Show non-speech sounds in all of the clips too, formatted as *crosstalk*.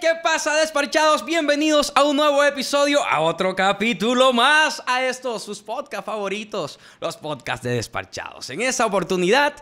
¿Qué pasa, despachados? Bienvenidos a un nuevo episodio, a otro capítulo más, a estos sus podcasts favoritos, los podcasts de despachados. En esa oportunidad,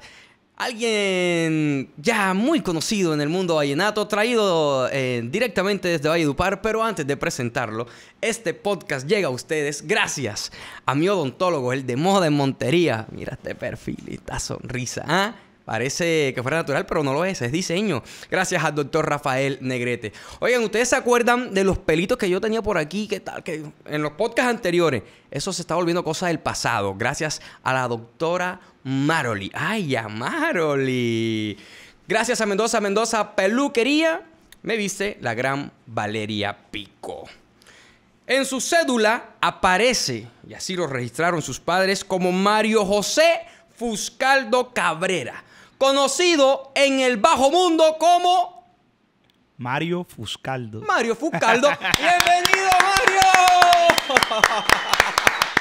alguien ya muy conocido en el mundo vallenato, traído eh, directamente desde Valledupar, pero antes de presentarlo, este podcast llega a ustedes gracias a mi odontólogo, el de moda en Montería. Mira este perfil, esta sonrisa, ¿ah? Parece que fuera natural, pero no lo es, es diseño. Gracias al doctor Rafael Negrete. Oigan, ¿ustedes se acuerdan de los pelitos que yo tenía por aquí? ¿Qué tal? Que en los podcasts anteriores, eso se está volviendo cosa del pasado, gracias a la doctora Maroli. ¡Ay, a Maroli! Gracias a Mendoza, Mendoza Peluquería, me viste la gran Valeria Pico. En su cédula aparece, y así lo registraron sus padres, como Mario José Fuscaldo Cabrera conocido en el bajo mundo como Mario Fuscaldo. Mario Fuscaldo. *laughs* Bienvenido, Mario.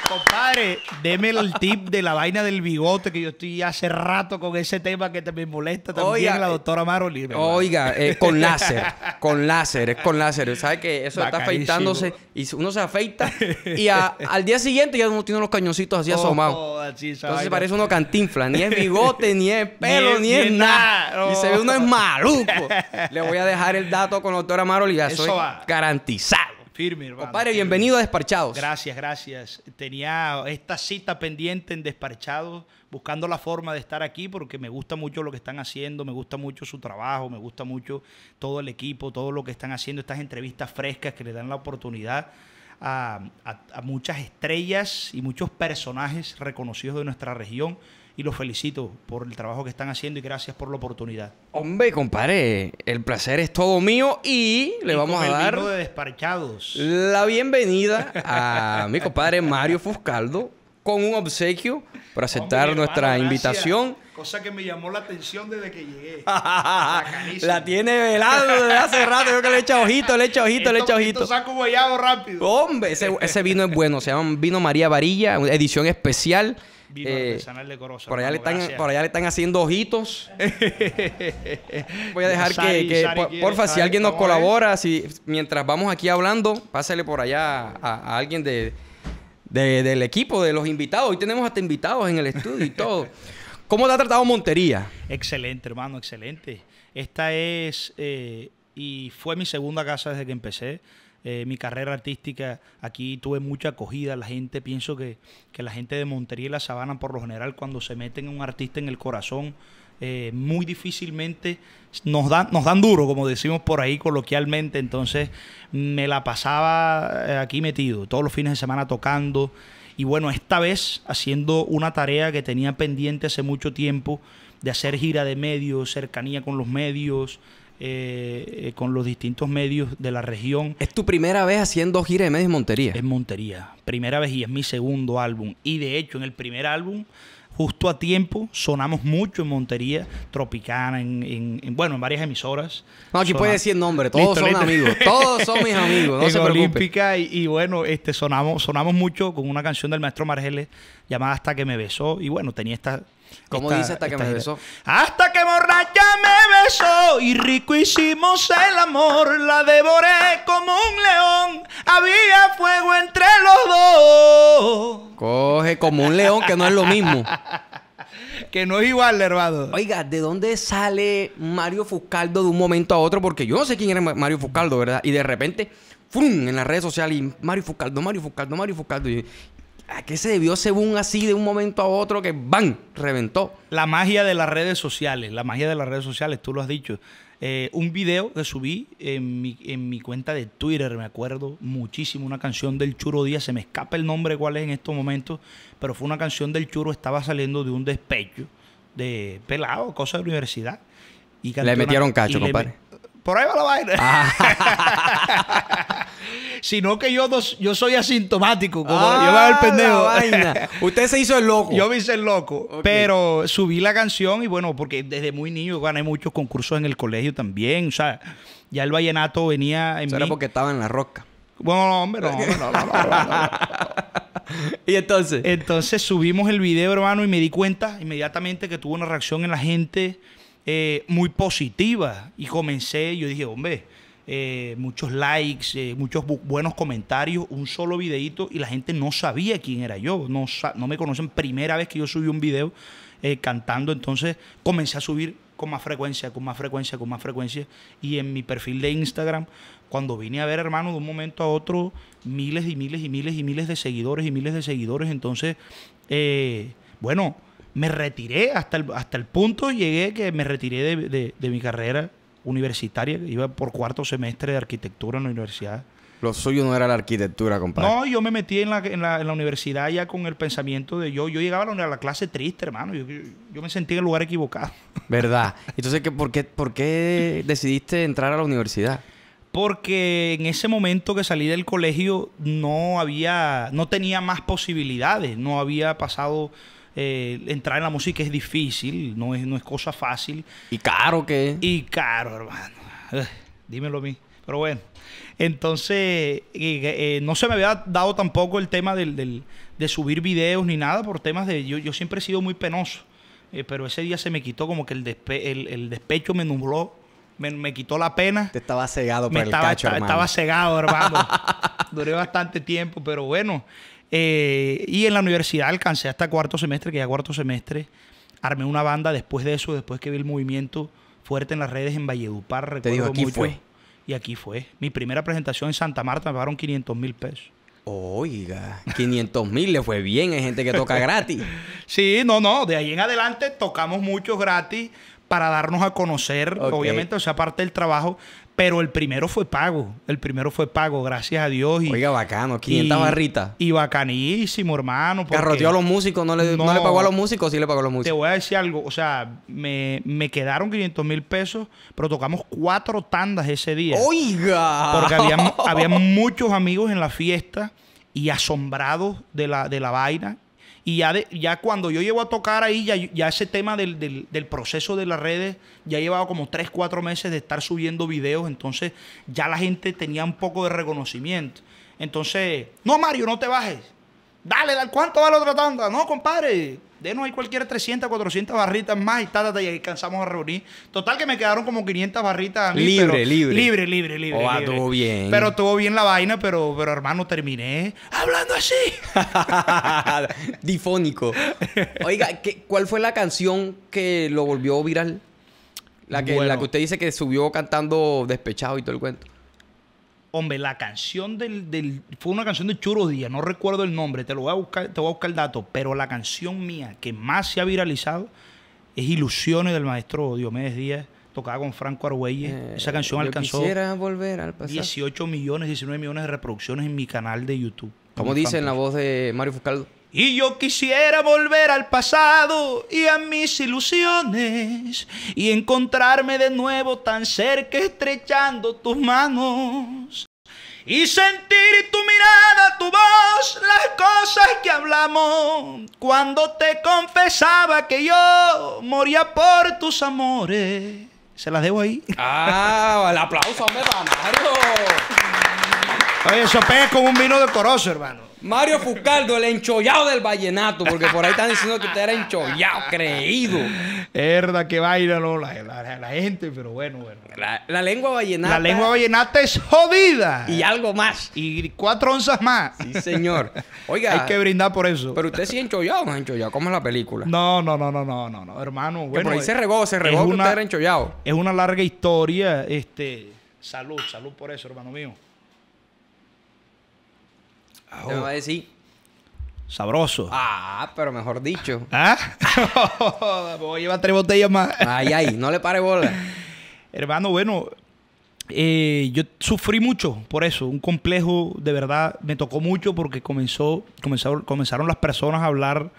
Compadre, deme el tip de la vaina del bigote, que yo estoy hace rato con ese tema que te molesta también oiga, la doctora Maroli. Eh, oiga, es eh, con láser, con láser, es con láser. ¿Sabes que Eso está afeitándose y uno se afeita y *laughs* al día siguiente ya uno tiene los cañoncitos así oh, asomados. Entonces parece uno cantinfla. Ni es bigote, ni es *laughs* pelo, ni, es nada. Y se ve uno es oh. maluco. *laughs* Le voy a dejar el dato con la doctora Maroli. Ya Eso soy garantizado. Firme, Compadre, bienvenido a Desparchados. Gracias, gracias. Tenía esta cita pendiente en Desparchados, buscando la forma de estar aquí porque me gusta mucho lo que están haciendo, me gusta mucho su trabajo, me gusta mucho todo el equipo, todo lo que están haciendo, estas entrevistas frescas que le dan la oportunidad a muchas estrellas y muchos personajes reconocidos de nuestra región y los felicito por el trabajo que están haciendo y gracias por la oportunidad. Hombre, compadre, el placer es todo mío y le vamos a dar de desparchados. la bienvenida a mi compadre Mario Fuscaldo, con un obsequio por aceptar nuestra invitación. Cosa que me llamó la atención desde que llegué. *laughs* la tiene velado desde hace rato. Yo que le he echa ojito, le he echa ojito, le he echa ojito. saco bollado rápido. Hombre, ese, vino es bueno. Se llama Vino María Varilla, edición especial. Vino eh, artesanal de Por allá, le están, por allá le están haciendo ojitos. *laughs* Voy a dejar que, porfa, si alguien nos colabora, si, mientras vamos aquí hablando, pásale por allá a alguien de del equipo, de los invitados. Hoy tenemos hasta invitados en el estudio y todo. *laughs* ¿Cómo te ha tratado Montería? Excelente, hermano, excelente. Esta es eh, y fue mi segunda casa desde que empecé. Eh, mi carrera artística, aquí tuve mucha acogida. La gente, pienso que, que la gente de Montería y La Sabana, por lo general, cuando se meten un artista en el corazón, eh, muy difícilmente nos dan, nos dan duro, como decimos por ahí coloquialmente. Entonces me la pasaba eh, aquí metido, todos los fines de semana tocando. Y bueno, esta vez haciendo una tarea que tenía pendiente hace mucho tiempo, de hacer gira de medios, cercanía con los medios, eh, con los distintos medios de la región. Es tu primera vez haciendo gira de medios en Montería. En Montería, primera vez y es mi segundo álbum. Y de hecho, en el primer álbum justo a tiempo. Sonamos mucho en Montería, Tropicana, en, bueno, en varias emisoras. No, aquí puedes puede decir nombre, todos son amigos, todos son mis amigos, no *laughs* y, bueno, este, sonamos, sonamos mucho con una canción del maestro Margeles llamada Hasta que me besó y bueno, tenía esta... ¿Cómo dice Hasta que me besó? Hasta que borracha y rico hicimos el amor. La devoré como un león, había fuego entre los dos. Coge como un león, que no es lo mismo. *laughs* que no es igual, hermano. Oiga, ¿de dónde sale Mario Fuscaldo de un momento a otro? Porque yo no sé quién era Mario Fuscaldo, ¿verdad? Y de repente, ¡fum! en las redes sociales, y Mario Fuscaldo, Mario Fuscaldo, Mario Fuscaldo. ¿A qué se debió ese boom así de un momento a otro que ¡bam! reventó? La magia de las redes sociales, la magia de las redes sociales, tú lo has dicho. Eh, un video que subí en mi, cuenta de Twitter, me acuerdo muchísimo, una canción del Churo Díaz, se me escapa el nombre cuál es en estos momentos, pero fue una canción del Churo, estaba saliendo de un despecho de pelado, cosa de universidad. Y le metieron cacho, compadre. por ahí va la vaina. Ah. *laughs* sino que yo, yo soy asintomático. Ah, yo el pendejo. *laughs* Usted se hizo el loco. Yo me hice el loco. Pero subí la canción y bueno, porque desde muy niño gané muchos concursos en el colegio también. O sea, ya el vallenato venía en. era porque estaba en la roca. Bueno, hombre, no, *laughs* ¿Y entonces? Entonces subimos el video, hermano, y me di cuenta inmediatamente que tuvo una reacción en la gente eh, muy positiva. Y comencé, yo dije, hombre, eh, muchos likes, eh, muchos buenos comentarios, un solo videito y la gente no sabía quién era yo, no, no me conocen, primera vez que yo subí un video eh, cantando, entonces comencé a subir con más frecuencia, con más frecuencia, con más frecuencia. Y en mi perfil de Instagram, cuando vine a ver, hermano, de un momento a otro, miles y miles y miles y miles de seguidores y miles de seguidores. Entonces, bueno, me retiré hasta el, hasta el punto, llegué que me retiré de, de mi carrera universitaria, iba por cuarto semestre de arquitectura en la universidad. Lo suyo no era la arquitectura, compadre. No, yo me metí en la, en la universidad ya con el pensamiento de yo. Yo llegaba a la, clase triste, hermano. Yo, yo, me sentía en el lugar equivocado. *laughs* ¿Verdad? Entonces, ¿qué, por, qué, ¿por qué decidiste entrar a la universidad? Porque en ese momento que salí del colegio no había, no tenía más posibilidades. No había pasado eh, entrar en la música es difícil, no es, no es cosa fácil. Y caro que Y caro, hermano. Eh, dímelo a mí. Pero bueno, entonces eh, no se me había dado tampoco el tema del, de subir videos ni nada por temas de... Yo, yo siempre he sido muy penoso, pero ese día se me quitó como que el, despecho me nubló. Me, quitó la pena. Te estaba cegado para el estaba, cacho, Estaba cegado, hermano. *laughs* Duré bastante tiempo, pero bueno, eh, y en la universidad alcancé hasta cuarto semestre, que ya cuarto semestre armé una banda después de eso, después que vi el movimiento fuerte en las redes en Valledupar. Recuerdo Te aquí mucho. fue. Y aquí fue. Mi primera presentación en Santa Marta me pagaron 500 mil pesos. Oiga, 500 mil le fue bien, hay gente que toca *laughs* gratis. sí, no, no, de ahí en adelante tocamos muchos gratis para darnos a conocer, obviamente, o sea, aparte del trabajo, pero el primero fue pago. El primero fue pago, gracias a Dios. Y, Oiga, bacano, 500 barritas. Y bacanísimo, hermano. rodeó a los músicos, no le, pagó a los músicos, sí le pagó a los músicos. Te voy a decir algo, o sea, me, quedaron 500 mil pesos, pero tocamos cuatro tandas ese día. ¡Oiga! Porque había, *laughs* muchos amigos en la fiesta y asombrados de la, de la vaina y ya, ya cuando yo llevo a tocar ahí, ya, ya ese tema del, proceso de las redes, ya llevaba como tres, cuatro meses de estar subiendo videos, entonces ya la gente tenía un poco de reconocimiento. Entonces, no Mario, no te bajes. Dale, dale ¿cuánto va la otra tanda? No, compadre, de no hay cualquier 300, 400 barritas más y y alcanzamos a reunir. Total que me quedaron como 500 barritas a libre, libre, libre. Libre, oh, ah, libre, bien. Pero estuvo bien la vaina, pero, pero hermano, terminé hablando así. *laughs* Difónico. Oiga, ¿qué, ¿cuál fue la canción que lo volvió viral? La que, la que usted dice que subió cantando despechado y todo el cuento. Hombre, la canción del, Fue una canción de Churo Díaz, no recuerdo el nombre, te lo voy a buscar, te buscar el dato, pero la canción mía que más se ha viralizado es Ilusiones del maestro Diomedes Díaz, tocada con Franco Argüelles. Eh, Esa canción alcanzó 18 millones, 19 millones de reproducciones en mi canal de YouTube. Como dice en la voz de Mario Fuscaldo. Y yo quisiera volver al pasado y a mis ilusiones y encontrarme de nuevo tan cerca estrechando tus manos y sentir tu mirada, tu voz, las cosas que hablamos cuando te confesaba que yo moría por tus amores. Se las debo ahí. Ah, el aplauso, hombre, a Oye, eso pega con un vino de corozo, hermano. Mario Fuscaldo, el enchollado del vallenato, porque por ahí están diciendo que usted era enchollado, creído. Herda, que baila la, la, gente, pero bueno, bueno. La, lengua vallenata. La lengua vallenata es jodida. Y algo más. Y cuatro onzas más. Sí, señor. Oiga. Hay que brindar por eso. Pero usted sí enchollado o no enchollado, ¿cómo es la película? No, no, no, no, no, no, hermano. Bueno, ahí se regó, se regó que usted era enchollado. Es una larga historia, este. Salud, salud por eso, hermano mío. ¿Qué ah, va a oh. decir. Sabroso. Ah, pero mejor dicho. ¿Ah? *laughs* Voy a llevar tres botellas más. ay, ay, no le pare bola. Hermano, bueno, eh, yo sufrí mucho por eso. Un complejo, de verdad, me tocó mucho porque comenzó, comenzaron, las personas a hablar,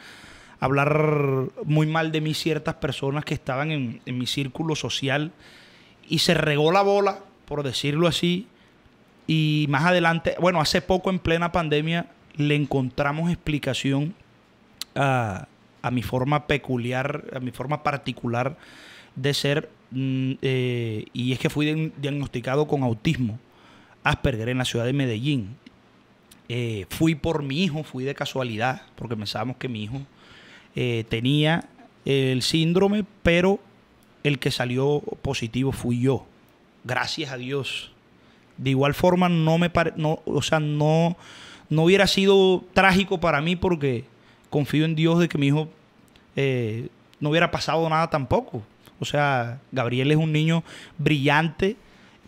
hablar muy mal de mí ciertas personas que estaban en mi círculo social y se regó la bola, por decirlo así, y más adelante, bueno, hace poco en plena pandemia le encontramos explicación a, mi forma peculiar, a mi forma particular de ser, mm, eh, y es que fui diagnosticado con autismo, Asperger, en la ciudad de Medellín. Eh, fui por mi hijo, fui de casualidad, porque pensábamos que mi hijo eh, tenía el síndrome, pero el que salió positivo fui yo. Gracias a Dios. De igual forma, no me no, o sea, no, no hubiera sido trágico para mí porque confío en Dios de que mi hijo eh, no hubiera pasado nada tampoco. O sea, Gabriel es un niño brillante,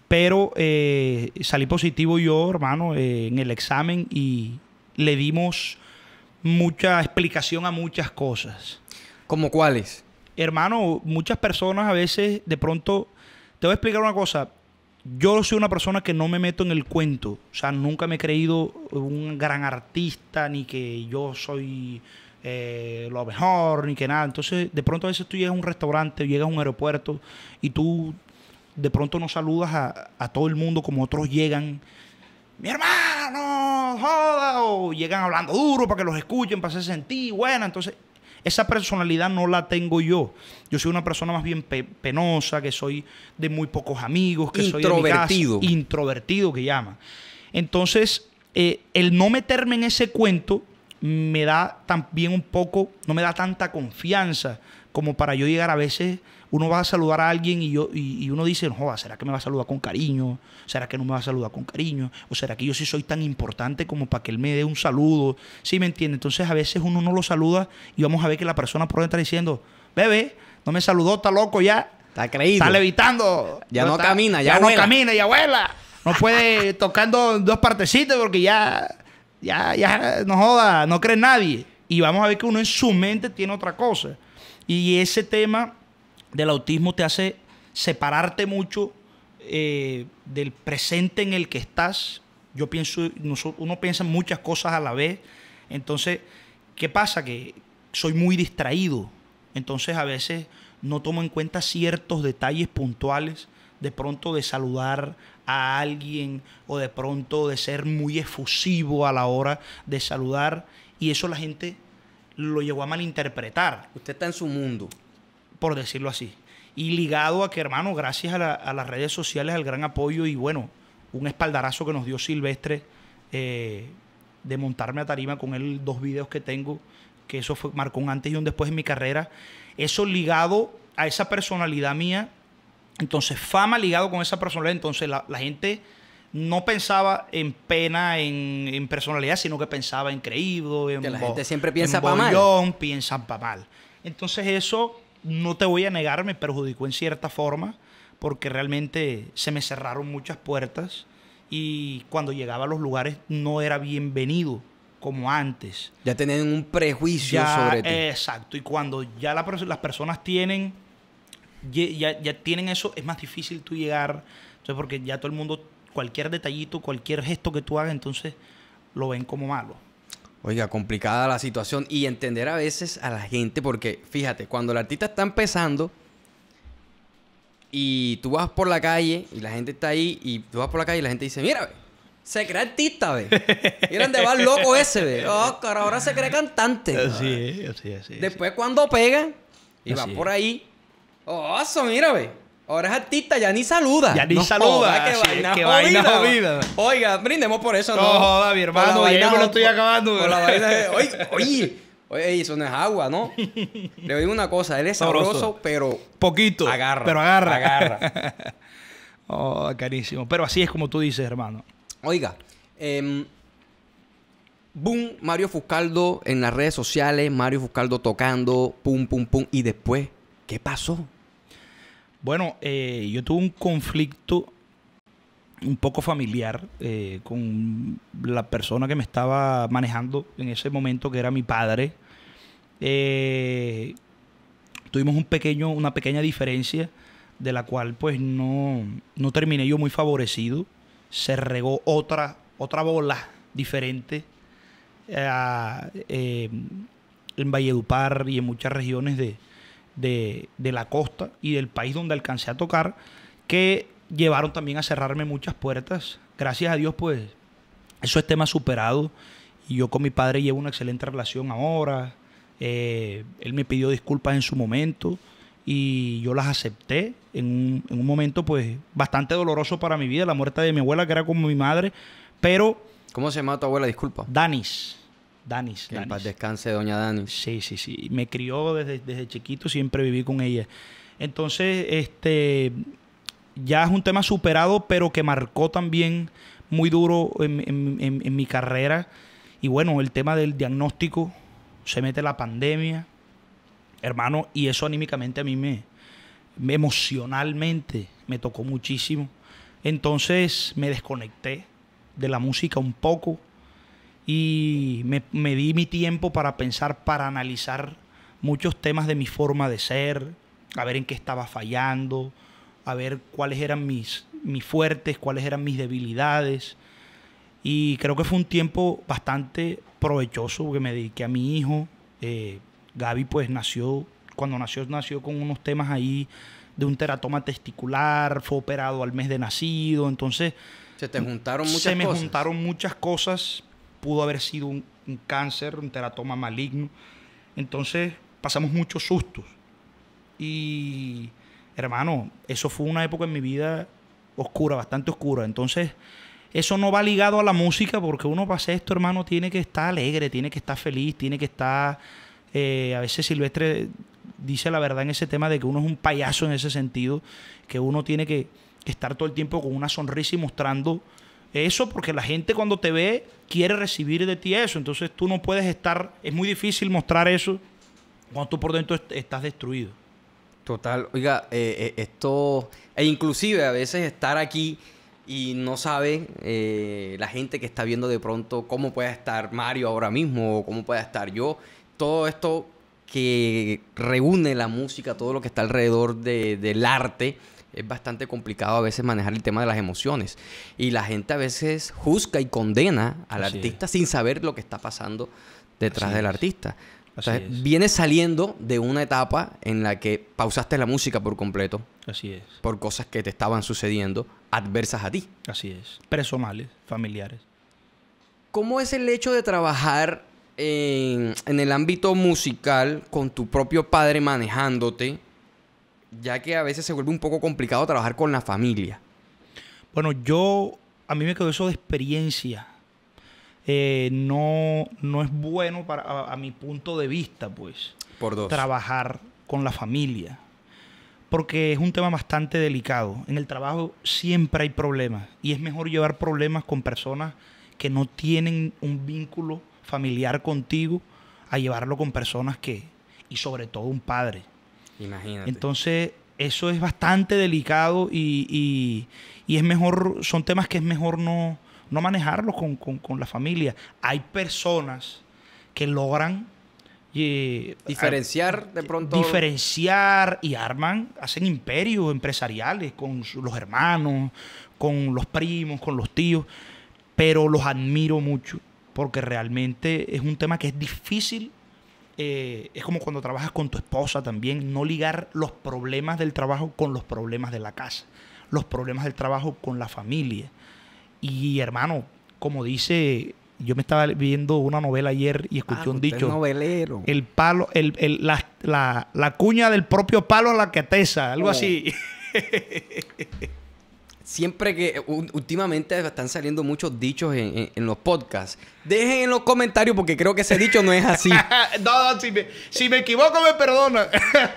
pero eh, salí positivo yo, hermano, eh, en el examen y le dimos mucha explicación a muchas cosas. ¿Como cuáles? Hermano, muchas personas a veces de pronto... Te voy a explicar una cosa yo soy una persona que no me meto en el cuento. O sea, nunca me he creído un gran artista, ni que yo soy eh, lo mejor, ni que nada. Entonces, de pronto a veces tú llegas a un restaurante, llegas a un aeropuerto y tú de pronto no saludas a, todo el mundo como otros llegan. Mi hermano, joda, o llegan hablando duro para que los escuchen, para hacer sentir, buena. Entonces, esa personalidad no la tengo yo. Yo soy una persona más bien penosa, que soy de muy pocos amigos, que soy introvertido que llama. Entonces, eh, el no meterme en ese cuento me da también un poco, no me da tanta confianza como para yo llegar a veces uno va a saludar a alguien y, yo, y, uno dice, no, ¿será que me va a saludar con cariño? ¿Será que no me va a saludar con cariño? ¿O será que yo sí soy tan importante como para que él me dé un saludo? ¿Sí me entiendes? Entonces a veces uno no lo saluda y vamos a ver que la persona por dentro está diciendo, bebé, no me saludó, está loco ya. Está creído. Está levitando. Ya no, camina, ya, ya no camina, ya abuela. No puede *laughs* tocando dos partecitos porque ya, ya, ya no joda, no cree nadie. Y vamos a ver que uno en su mente tiene otra cosa. Y ese tema del autismo te hace separarte mucho eh, del presente en el que estás. Yo pienso, uno piensa muchas cosas a la vez. Entonces, ¿qué pasa? Que soy muy distraído. Entonces, a veces no tomo en cuenta ciertos detalles puntuales, de pronto de saludar a alguien o de pronto de ser muy efusivo a la hora de saludar. Y eso la gente lo llegó a malinterpretar. Usted está en su mundo por decirlo así. Y ligado a que, hermano, gracias a, las redes sociales, al gran apoyo y bueno, un espaldarazo que nos dio Silvestre eh, de montarme a tarima con él, dos videos que tengo, que eso fue, marcó un antes y un después en mi carrera. Eso ligado a esa personalidad mía, entonces fama ligado con esa personalidad, entonces la, gente no pensaba en pena, en, personalidad, sino que pensaba en creído, en... la gente siempre piensa para mal. piensa para mal. Entonces eso no te voy a negar, me perjudicó en cierta forma porque realmente se me cerraron muchas puertas y cuando llegaba a los lugares no era bienvenido como antes. Ya tenían un prejuicio sobre ti. Exacto, y cuando ya las personas tienen, ya, ya, tienen eso, es más difícil tú llegar, porque ya todo el mundo, cualquier detallito, cualquier gesto que tú hagas, entonces lo ven como malo. Oiga, complicada la situación y entender a veces a la gente, porque fíjate, cuando el artista está empezando y tú vas por la calle y la gente está ahí y tú vas por la calle y la gente dice, mira, se cree artista, ve. *laughs* Mira de va loco ese, ve. Oh, ahora se cree cantante. Así es, así Después cuando pega y va por ahí, oh, eso, mira, ve. Ahora es artista, ya ni saluda. Ya ni saluda. Qué vaina, vaina jodida. Oiga, brindemos por eso. No, no mi hermano. ya me lo estoy acabando. la vaina *laughs* oye, oye, oye, eso no es agua, ¿no? Le digo una cosa. Él es sabroso, pero... Poquito. Agarra. Pero agarra. Agarra. *laughs* oh, carísimo. Pero así es como tú dices, hermano. Oiga, em, boom, Mario Fuscaldo en las redes sociales, Mario Fuscaldo tocando, pum, pum, pum. Y después, ¿qué pasó? Bueno, eh, yo tuve un conflicto un poco familiar eh, con la persona que me estaba manejando en ese momento, que era mi padre. Eh, tuvimos un pequeño, una pequeña diferencia de la cual pues no, no terminé yo muy favorecido. Se regó otra, otra bola diferente en Valledupar y en muchas regiones de, de, la costa y del país donde alcancé a tocar, que llevaron también a cerrarme muchas puertas. Gracias a Dios, pues, eso es tema superado. Y yo con mi padre llevo una excelente relación ahora. Eh, él me pidió disculpas en su momento y yo las acepté en un, en un, momento pues bastante doloroso para mi vida, la muerte de mi abuela que era como mi madre, pero... ¿Cómo se llama tu abuela? Disculpa. Danis. Danis. Que paz descanse, doña Dani. Sí, sí, sí. Me crió desde, desde chiquito, siempre viví con ella. Entonces, este, ya es un tema superado, pero que marcó también muy duro en, mi carrera. Y bueno, el tema del diagnóstico, se mete la pandemia, hermano, y eso anímicamente a mí me, me emocionalmente me tocó muchísimo. Entonces me desconecté de la música un poco y me, di mi tiempo para pensar, para analizar muchos temas de mi forma de ser, a ver en qué estaba fallando, a ver cuáles eran mis, mis fuertes, cuáles eran mis debilidades. Y creo que fue un tiempo bastante provechoso porque me dediqué a mi hijo. Eh, Gaby pues nació, cuando nació, nació con unos temas ahí de un teratoma testicular, fue operado al mes de nacido, entonces... Se te juntaron muchas cosas. Se me juntaron muchas cosas pudo haber sido un, cáncer, un teratoma maligno. Entonces pasamos muchos sustos. Y hermano, eso fue una época en mi vida oscura, bastante oscura. Entonces, eso no va ligado a la música porque uno para hacer esto, hermano, tiene que estar alegre, tiene que estar feliz, tiene que estar... Eh, a veces Silvestre dice la verdad en ese tema de que uno es un payaso en ese sentido, que uno tiene que estar todo el tiempo con una sonrisa y mostrando eso porque la gente cuando te ve quiere recibir de ti eso. Entonces tú no puedes estar, es muy difícil mostrar eso cuando tú por dentro estás destruido. Total, oiga, eh, eh, esto, e inclusive a veces estar aquí y no sabe eh, la gente que está viendo de pronto cómo puede estar Mario ahora mismo o cómo puede estar yo. Todo esto que reúne la música, todo lo que está alrededor del arte, es bastante complicado a veces manejar el tema de las emociones. Y la gente a veces juzga y condena al artista sin saber lo que está pasando detrás del artista. viene vienes saliendo de una etapa en la que pausaste la música por completo. Así es. Por cosas que te estaban sucediendo adversas a ti. Así es. Personales, familiares. ¿Cómo es el hecho de trabajar en el ámbito musical con tu propio padre manejándote? ya que a veces se vuelve un poco complicado trabajar con la familia. Bueno, yo, a mí me quedó eso de experiencia. Eh, no, no es bueno para, a, mi punto de vista, pues, Por trabajar con la familia. Porque es un tema bastante delicado. En el trabajo siempre hay problemas. Y es mejor llevar problemas con personas que no tienen un vínculo familiar contigo a llevarlo con personas que, y sobre todo un padre, entonces, eso es bastante delicado y, es mejor, son temas que es mejor no, manejarlos con, la familia. Hay personas que logran eh, diferenciar de pronto. Diferenciar y arman, hacen imperios empresariales con los hermanos, con los primos, con los tíos, pero los admiro mucho porque realmente es un tema que es difícil eh, es como cuando trabajas con tu esposa también, no ligar los problemas del trabajo con los problemas de la casa, los problemas del trabajo con la familia. Y hermano, como dice, yo me estaba viendo una novela ayer y escuché ah, un dicho. Novelero. El palo, el, el, la, la, cuña del propio palo a la que atesa, algo oh. así. *laughs* siempre que eh, últimamente están saliendo muchos dichos en, los podcasts. Dejen en los comentarios porque creo que ese dicho no es así. *laughs* no, si me, equivoco me perdona.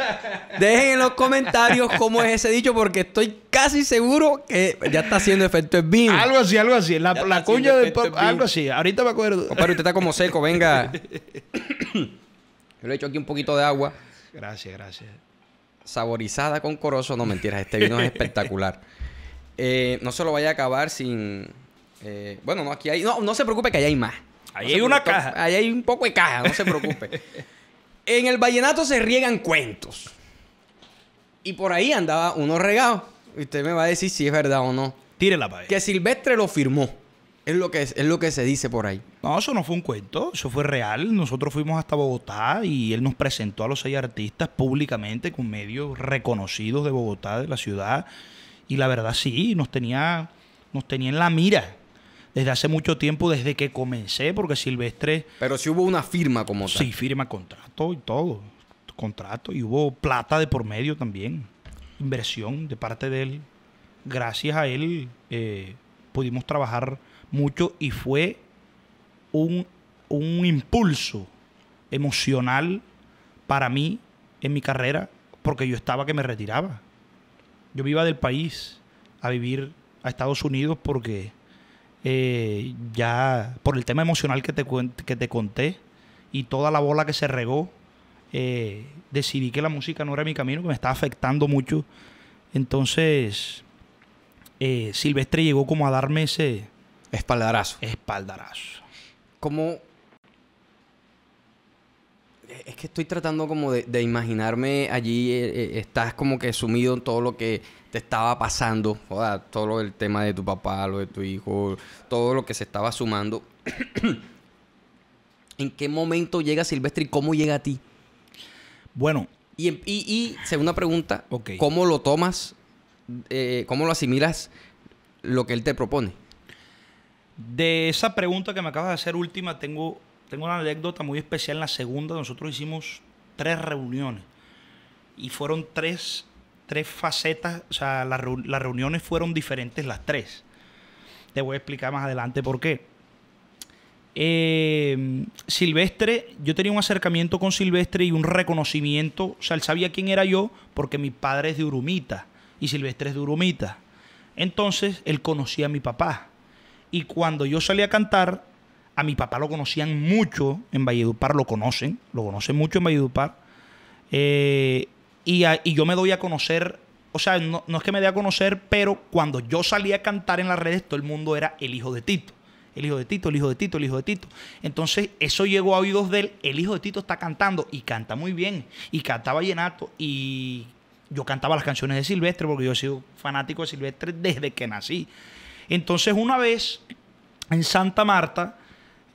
*laughs* Dejen en los comentarios cómo es ese dicho porque estoy casi seguro que ya está haciendo efecto el vino. Algo así, algo así. La, cuña del algo así. Ahorita me acuerdo. pero usted está como seco, venga. *laughs* Yo le hecho aquí un poquito de agua. Gracias, gracias. Saborizada con corozo, no mentiras, este vino es espectacular. Eh, no se lo vaya a acabar sin. Eh, bueno, no, aquí hay. No, no se preocupe que allá hay más. Ahí hay una caja. Ahí hay un poco de caja, no se preocupe. *laughs* en el vallenato se riegan cuentos. Y por ahí andaba uno regado. Y usted me va a decir si es verdad o no. Tírela para Que Silvestre lo firmó. Es lo, que es, es lo que se dice por ahí. No, eso no fue un cuento, eso fue real. Nosotros fuimos hasta Bogotá y él nos presentó a los seis artistas públicamente con medios reconocidos de Bogotá, de la ciudad. Y la verdad sí, nos tenía, nos tenía en la mira desde hace mucho tiempo, desde que comencé, porque Silvestre... Pero si hubo una firma como tal. Sí, firma, contrato y todo. Contrato y hubo plata de por medio también. Inversión de parte de él. Gracias a él eh, pudimos trabajar mucho y fue un, un impulso emocional para mí en mi carrera porque yo estaba que me retiraba yo me iba del país a vivir a Estados Unidos porque eh, ya, por el tema emocional que te, que te conté y toda la bola que se regó, eh, decidí que la música no era mi camino, que me estaba afectando mucho. Entonces, eh, Silvestre llegó como a darme ese... Espaldarazo. Espaldarazo. ¿Cómo, eh, es que estoy tratando como de, imaginarme allí, eh, eh, estás como que sumido en todo lo que te estaba pasando, todo el tema de tu papá, lo de tu hijo, todo lo que se estaba sumando. *clears throat* ¿En qué momento llega Silvestre y cómo llega a ti? Bueno. Y, em, segunda pregunta, ¿cómo lo tomas, cómo lo asimilas lo que él te propone? De esa pregunta que me acabas de hacer última, tengo tengo una anécdota muy especial. En la segunda nosotros hicimos tres reuniones y fueron tres, tres facetas, o sea, las, reuniones fueron diferentes las tres. Te voy a explicar más adelante por qué. Eh, Silvestre, yo tenía un acercamiento con Silvestre y un reconocimiento, o sea, él sabía quién era yo porque mi padre es de Urumita y Silvestre es de Urumita. Entonces, él conocía a mi papá. Y cuando yo salí a cantar, a mi papá lo conocían mucho en Valledupar, lo conocen, lo conocen mucho en Valledupar. Eh, y, yo me doy a conocer, o sea, no, es que me dé a conocer, pero cuando yo salía a cantar en las redes, todo el mundo era el hijo de Tito. El hijo de Tito, el hijo de Tito, el hijo de Tito. Entonces, eso llegó a oídos de él. El hijo de Tito está cantando y canta muy bien. Y cantaba llenato Y yo cantaba las canciones de Silvestre porque yo he sido fanático de Silvestre desde que nací. Entonces, una vez en Santa Marta,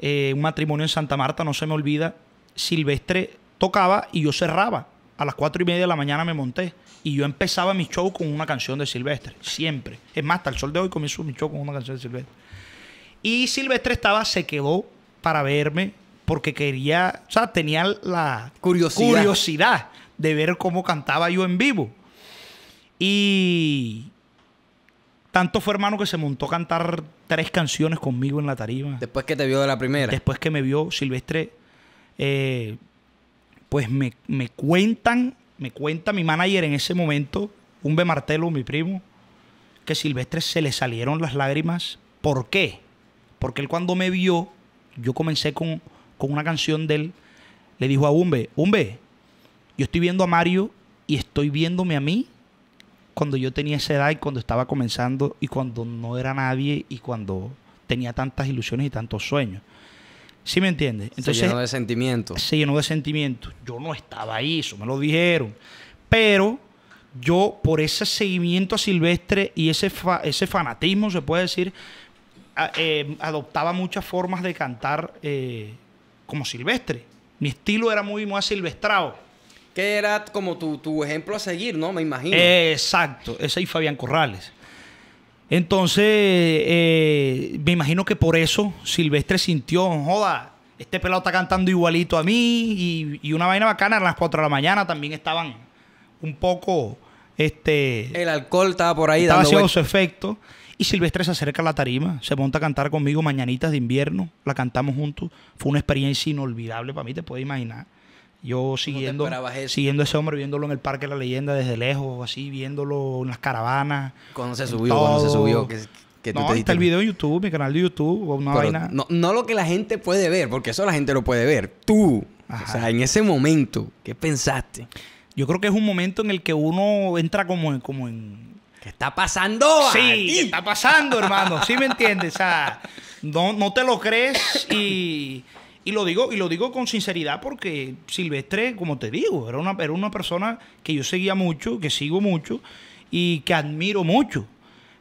eh, un matrimonio en Santa Marta, no se me olvida, Silvestre tocaba y yo cerraba. A las cuatro y media de la mañana me monté y yo empezaba mi show con una canción de Silvestre, siempre. Es más, hasta el sol de hoy comienzo mi show con una canción de Silvestre. Y Silvestre estaba, se quedó para verme porque quería, o sea, tenía la curiosidad de ver cómo cantaba yo en vivo. Y tanto fue hermano que se montó a cantar tres canciones conmigo en la tarima. Después que te vio de la primera. Después que me vio Silvestre, eh, pues me, cuentan, me cuenta mi manager en ese momento, un Martelo, mi primo, que Silvestre se le salieron las lágrimas. ¿Por qué? Porque él cuando me vio, yo comencé con, con una canción de él, le dijo a Umbe, Umbe, yo estoy viendo a Mario y estoy viéndome a mí cuando yo tenía esa edad y cuando estaba comenzando y cuando no era nadie y cuando tenía tantas ilusiones y tantos sueños. ¿Sí me entiendes? Entonces, se llenó de sentimientos. Se llenó de sentimientos. Yo no estaba ahí, eso me lo dijeron. Pero yo, por ese seguimiento a Silvestre y ese, ese fanatismo, se puede decir, eh, adoptaba muchas formas de cantar eh, como Silvestre. Mi estilo era muy, muy silvestrado que era como tu, ejemplo a seguir, ¿no? Me imagino. Exacto, ese y Fabián Corrales. Entonces, eh, me imagino que por eso Silvestre sintió, joda, este pelado está cantando igualito a mí y, una vaina bacana, a las 4 de la mañana también estaban un poco, este... El alcohol estaba por ahí. Estaba haciendo su efecto. Y Silvestre se acerca a la tarima, se monta a cantar conmigo Mañanitas de invierno, la cantamos juntos. Fue una experiencia inolvidable para mí, te puedes imaginar. Yo siguiendo, siguiendo ese hombre, viéndolo en el Parque de la Leyenda desde lejos, así, viéndolo en las caravanas. ¿Cuándo se subió, ¿Cuándo se subió. Que, no, está el video en YouTube, mi canal de YouTube, una No, no lo que la gente puede ver, porque eso la gente lo puede ver. Tú, o sea, en ese momento, ¿qué pensaste? Yo creo que es un momento en el que uno entra como en, ¿Qué está pasando? Sí, ¿qué está pasando, hermano? ¿Sí me entiendes? O sea, no, no te lo crees y y lo digo, y lo digo con sinceridad porque Silvestre, como te digo, era una, una persona que yo seguía mucho, que sigo mucho y que admiro mucho.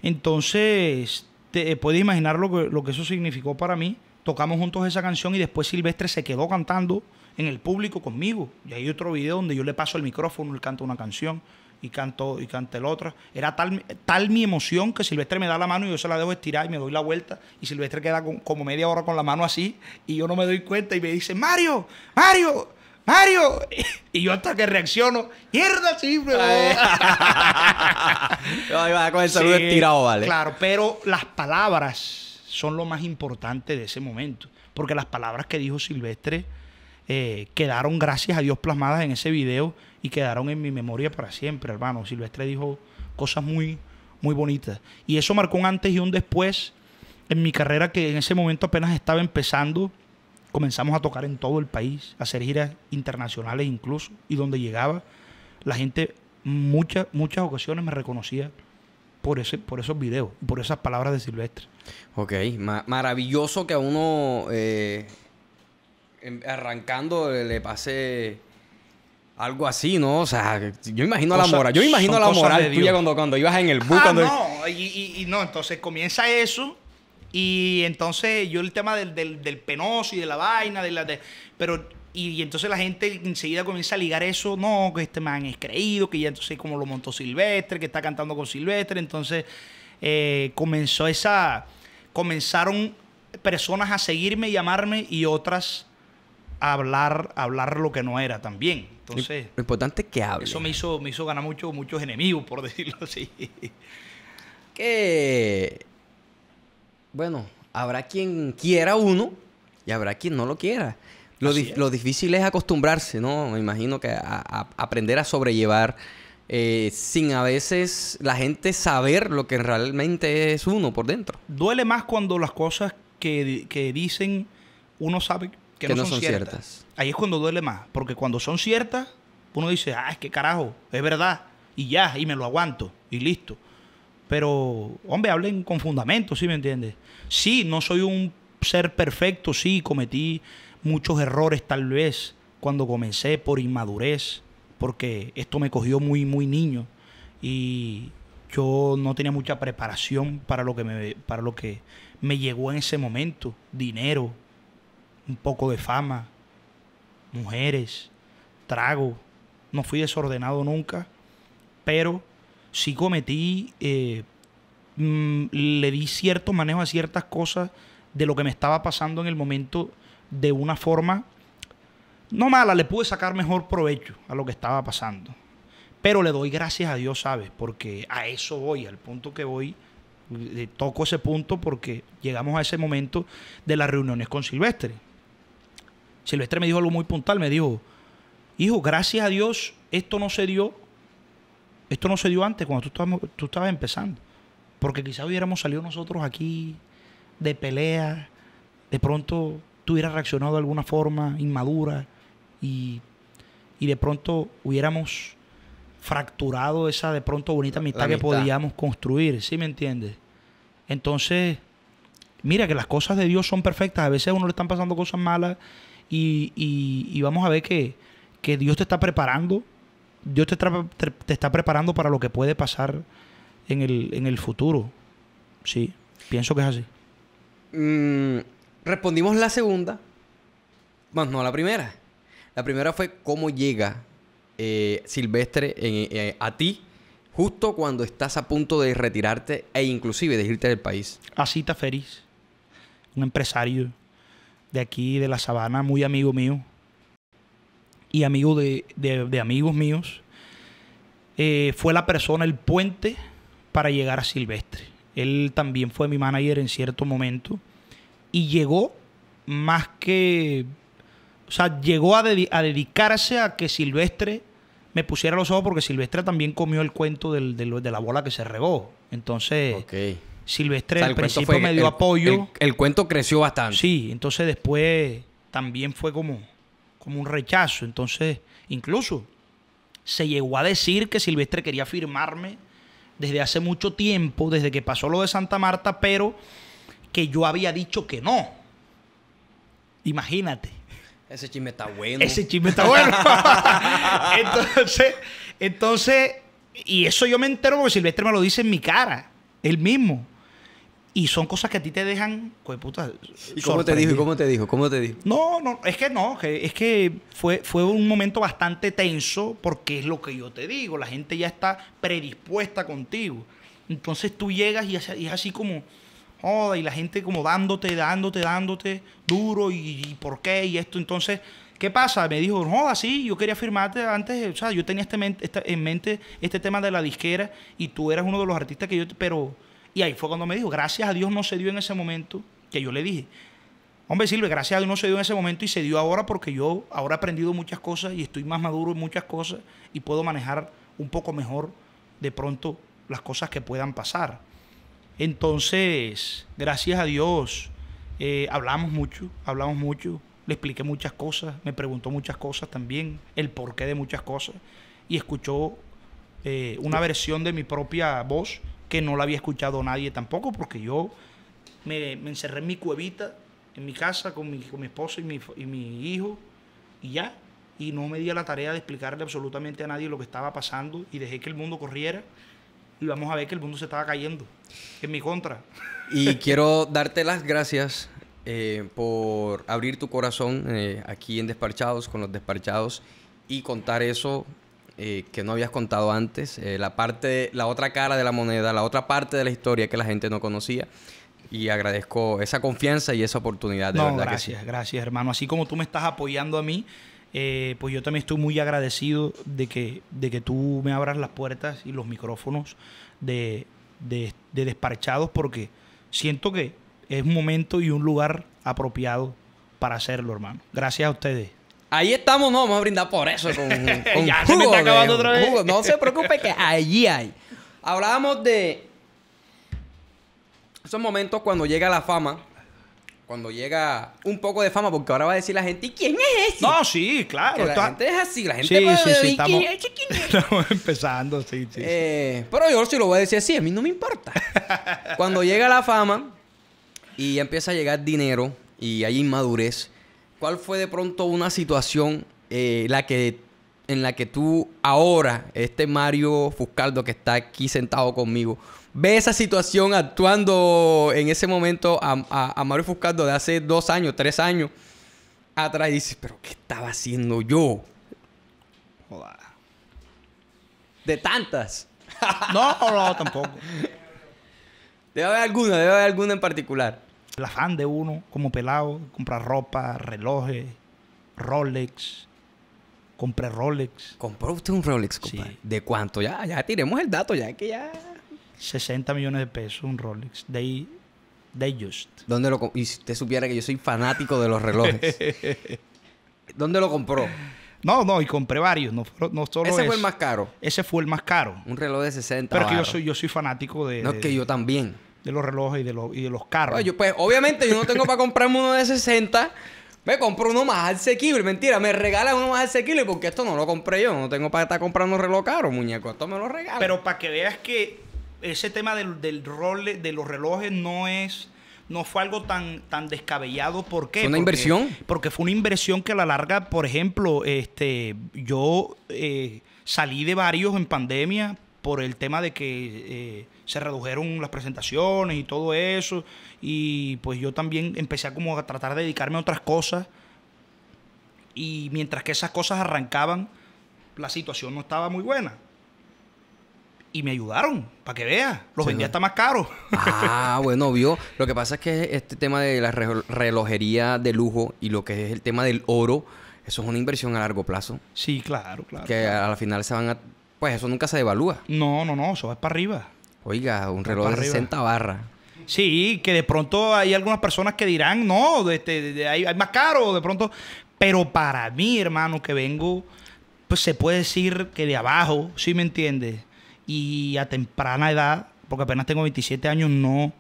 Entonces, te eh, puedes imaginar lo que, eso significó para mí. Tocamos juntos esa canción y después Silvestre se quedó cantando en el público conmigo. Y hay otro video donde yo le paso el micrófono, él canto una canción y canto, y canta el otro. Era tal, tal mi emoción que Silvestre me da la mano y yo se la dejo estirar y me doy la vuelta. Y Silvestre queda como media hora con la mano así y yo no me doy cuenta y me dice, Mario, Mario, Mario. *laughs* Y yo hasta que reacciono, mierda, sí, no, *laughs* con el saludo estirado, vale. Claro, pero las palabras son lo más importante de ese momento. Porque las palabras que dijo Silvestre eh, quedaron, gracias a Dios, plasmadas en ese video y quedaron en mi memoria para siempre, hermano. Silvestre dijo cosas muy, muy bonitas. Y eso marcó un antes y un después en mi carrera que en ese momento apenas estaba empezando. Comenzamos a tocar en todo el país, a hacer giras internacionales incluso, y donde llegaba la gente muchas, muchas ocasiones me reconocía por, ese, por esos videos, por esas palabras de Silvestre. Ok, maravilloso que a uno eh, arrancando le pase algo así, ¿no? O sea, yo imagino la moral. Yo imagino la moral tuya cuando, ibas en el bus. Ah, cuando... no. Y, no, entonces comienza eso. Y entonces yo el tema del, penoso y de la vaina, de la... pero y, entonces la gente enseguida comienza a ligar eso, no, que este man es creído, que ya entonces como lo montó Silvestre, que está cantando con Silvestre, entonces eh, comenzó esa, comenzaron personas a seguirme, y llamarme y otras hablar, hablar lo que no era también. Entonces, lo importante es que hable. Eso me hizo, me hizo ganar muchos enemigos, por *laughs* decirlo así. Que, bueno, habrá quien quiera uno y habrá quien no lo quiera. Lo, difícil es acostumbrarse, ¿no? Me imagino que aprender a sobrellevar eh, sin a veces la gente saber lo que realmente es uno por dentro. Duele más cuando las cosas que, que dicen uno sabe que, no, son, ciertas. Ahí es cuando duele más, porque cuando son ciertas, uno dice, ah, es que carajo, es verdad, y ya, y me lo aguanto, y listo. Pero, hombre, hablen con fundamento, ¿sí me entiendes? Sí, no soy un ser perfecto, sí, cometí muchos errores tal vez cuando comencé por inmadurez, porque esto me cogió muy, muy niño y yo no tenía mucha preparación para lo que me, para lo que me llegó en ese momento, dinero, un poco de fama, mujeres, trago. No fui desordenado nunca, pero sí cometí, eh, mm, le di cierto manejo a ciertas cosas de lo que me estaba pasando en el momento de una forma no mala, le pude sacar mejor provecho a lo que estaba pasando. Pero le doy gracias a Dios, ¿sabes? Porque a eso voy, al punto que voy, toco ese punto porque llegamos a ese momento de las reuniones con Silvestre. Silvestre me dijo algo muy puntual, me dijo, hijo, gracias a Dios esto no se dio, esto no se dio antes cuando tú estabas, empezando, porque quizás hubiéramos salido nosotros aquí de pelea, de pronto tú hubieras reaccionado de alguna forma inmadura y, de pronto hubiéramos fracturado esa de pronto bonita mitad que podíamos construir, ¿sí me entiendes? Entonces, mira que las cosas de Dios son perfectas, a veces a uno le están pasando cosas malas y, vamos a ver que, Dios te está preparando. Dios te, está preparando para lo que puede pasar en el, en el futuro. Sí, pienso que es así. Mm, respondimos la segunda, más no la primera. La primera fue cómo llega eh, Silvestre eh, a ti justo cuando estás a punto de retirarte e inclusive de irte del país. Así está feliz. Un empresario de aquí, de la sabana, muy amigo mío y amigo de, de, amigos míos, eh, fue la persona, el puente para llegar a Silvestre. Él también fue mi manager en cierto momento y llegó más que, o sea, llegó a, dedicarse a que Silvestre me pusiera los ojos porque Silvestre también comió el cuento de la bola que se regó. Entonces, Silvestre al principio me dio apoyo. El, cuento creció bastante. Sí, entonces después también fue como, como un rechazo. Entonces, incluso se llegó a decir que Silvestre quería firmarme desde hace mucho tiempo, desde que pasó lo de Santa Marta, pero que yo había dicho que no. Imagínate. Ese chisme está bueno. Ese chisme está bueno. *laughs* entonces, entonces, y eso yo me entero porque Silvestre me lo dice en mi cara, él mismo. Y son cosas que a ti te dejan, ¿Y cómo te dijo? cómo te dijo? ¿Cómo te dijo? No, no, es que no, es que fue, fue un momento bastante tenso porque es lo que yo te digo, la gente ya está predispuesta contigo. Entonces tú llegas y es, así como, joda, y la gente como dándote, dándote, dándote, duro, y, por qué, y esto. Entonces, ¿qué pasa? Me dijo, joda, sí, yo quería firmarte antes, o sea, yo tenía este en mente este tema de la disquera y tú eras uno de los artistas que yo, pero y ahí fue cuando me dijo, gracias a Dios no se dio en ese momento que yo le dije. Hombre, Silvia, gracias a Dios no se dio en ese momento y se dio ahora porque yo ahora he aprendido muchas cosas y estoy más maduro en muchas cosas y puedo manejar un poco mejor de pronto las cosas que puedan pasar. Entonces, gracias a Dios, eh, hablamos mucho, hablamos mucho, le expliqué muchas cosas, me preguntó muchas cosas también, el porqué de muchas cosas, y escuchó eh, una versión de mi propia voz que no la había escuchado nadie tampoco, porque yo me, me encerré en mi cuevita, en mi casa, con mi, con mi y mi, hijo, y ya. Y no me di a la tarea de explicarle absolutamente a nadie lo que estaba pasando y dejé que el mundo corriera y vamos a ver que el mundo se estaba cayendo en mi contra. Y quiero darte las gracias eh, por abrir tu corazón eh, aquí en Desparchados, con los Desparchados, y contar eso eh, que no habías contado antes, eh, la parte, la otra cara de la moneda, la otra parte de la historia que la gente no conocía. Y agradezco esa confianza y esa oportunidad, de gracias, Gracias, hermano. Así como tú me estás apoyando a mí, eh, pues yo también estoy muy agradecido de que, de que tú me abras las puertas y los micrófonos de, de, de despachados, porque siento que es un momento y un lugar apropiado para hacerlo, hermano. Gracias a ustedes. Ahí estamos, no, vamos a brindar por eso. Con, *laughs* me está acabando otra No se preocupe que allí hay. Hablábamos de esos momentos cuando llega la fama, cuando llega un poco de fama, porque ahora va a decir la gente, ¿y quién es ese? No, sí, claro. Antes es así, la gente estamos, empezando, sí, sí. Eh, pero yo sí lo voy a decir así, a mí no me importa. *laughs* cuando llega la fama y empieza a llegar dinero y hay inmadurez ¿cuál fue de pronto una situación eh, la que, en la que tú ahora, este Mario Fuscaldo que está aquí sentado conmigo, ve esa situación actuando en ese momento a, Mario Fuscaldo de hace dos años, tres años atrás y dices, pero ¿qué estaba haciendo yo? De tantas. *laughs* no, no, tampoco. Debe haber alguna, debe haber alguna en particular el afán de uno como pelado, comprar ropa, relojes, Rolex. Compré Rolex. ¿Compró usted un Rolex, compadre? Sí. ¿De cuánto? Ya, ya tiremos el dato, ya que ya. 60 millones de pesos un Rolex. De de Just. ¿Dónde lo y si usted supiera que yo soy fanático de los relojes. *laughs* ¿Dónde lo compró? No, no, y compré varios, no, solo Ese fue el más caro. Ese fue el más caro. Un reloj de 60. Pero que yo soy, yo soy fanático de. No, de, que yo también de los relojes y de los, y de los carros. Yo pues obviamente yo no tengo para comprarme uno de 60. Me compro uno más asequible. Mentira, me regalan uno más asequible porque esto no lo compré yo. No tengo para estar comprando un reloj caro, muñeco. Esto me lo regalan. Pero para que veas que ese tema del, rol de los relojes no es no fue algo tan, tan descabellado. ¿Por qué? ¿Fue una inversión? Porque fue una inversión que a la larga, por ejemplo, este, yo eh, salí de varios en pandemia por el tema de que eh, se redujeron las presentaciones y todo eso. Y pues yo también empecé a como a tratar de dedicarme a otras cosas. Y mientras que esas cosas arrancaban, la situación no estaba muy buena. Y me ayudaron, para que veas. Los vendía hasta más caro Ah, *laughs* bueno, vio. Lo que pasa es que este tema de la relojería de lujo y lo que es el tema del oro, eso es una inversión a largo plazo. Sí, claro, claro. Que a la final se van a... Pues eso nunca se devalúa. No, no, no, eso va para arriba. Oiga, un reloj de 60 barras. Sí, que de pronto hay algunas personas que dirán, no, este, hay, más caro, de pronto. Pero para mí, hermano, que vengo, pues se puede decir que de abajo, ¿sí me entiendes? Y a temprana edad, porque apenas tengo 27 años, no,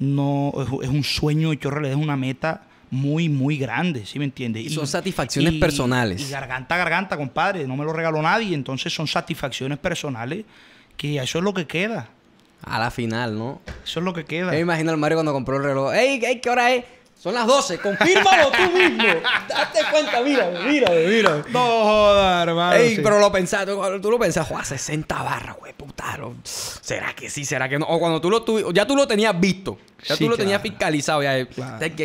no, es, un sueño hecho realidad, es una meta muy, muy grande, ¿sí me entiendes? Y son satisfacciones personales. Y garganta garganta, compadre, no me lo regaló nadie, entonces son satisfacciones personales, que eso es lo que queda. A la final, ¿no? Eso es lo que queda. Yo me imagino al Mario cuando compró el reloj. ¡Ey, qué hora es! Son las 12, confírmalo tú mismo. Date cuenta, mira, mira, mira. No jodas, hermano. Ey, pero lo pensaste, tú, tú, lo pensaste, a 60 barras, güey, putaro. ¿Será que sí? ¿Será que no? O cuando tú lo tuviste. ya tú lo tenías visto. Ya tú lo tenías fiscalizado. Ya, eh,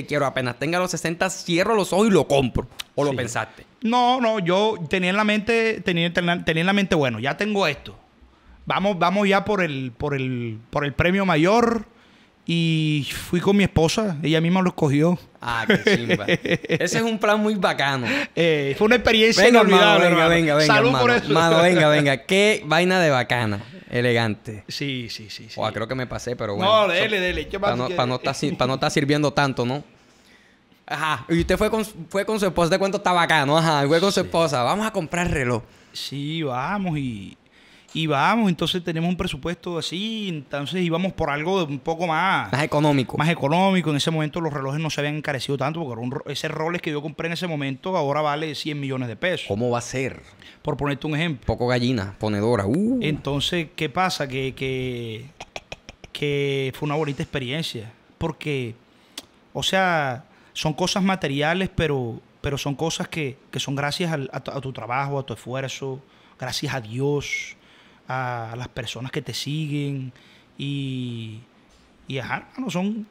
quiero apenas tenga los 60, cierro los ojos y lo compro. ¿O lo pensaste? No, no, yo tenía en la mente, tenía, tenía en la mente, bueno, ya tengo esto Vamos, ya por el, por por el premio mayor. Y fui con mi esposa, ella misma lo escogió. Ah, qué chimba. *laughs* Ese es un plan muy bacano. Eh, fue una experiencia venga, inolvidable. venga, venga, venga. Salud por eso. venga, venga. *laughs* Qué vaina de bacana. Elegante. Sí, sí, sí. Oa, creo que me pasé, pero bueno. No, dele, dele. para, no, para, no estar, para no estar sirviendo tanto, ¿no? Ajá. Y usted fue con, fue con su esposa, de cuento está bacano. Ajá. Fue con su esposa. Vamos a comprar reloj. Sí, vamos y y vamos, entonces tenemos un presupuesto así, entonces íbamos por algo un poco más... Más económico. Más económico. En ese momento los relojes no se habían encarecido tanto porque un, ese Rolex que yo compré en ese momento ahora vale 100 millones de pesos. ¿Cómo va a ser? Por ponerte un ejemplo. Poco gallina, ponedora. Uh. Entonces, ¿qué pasa? Que, que, que fue una bonita experiencia porque, o sea, son cosas materiales, pero, pero son cosas que, son gracias al, a tu trabajo, a tu esfuerzo, gracias a Dios a las personas que te siguen y, y ajá, no son...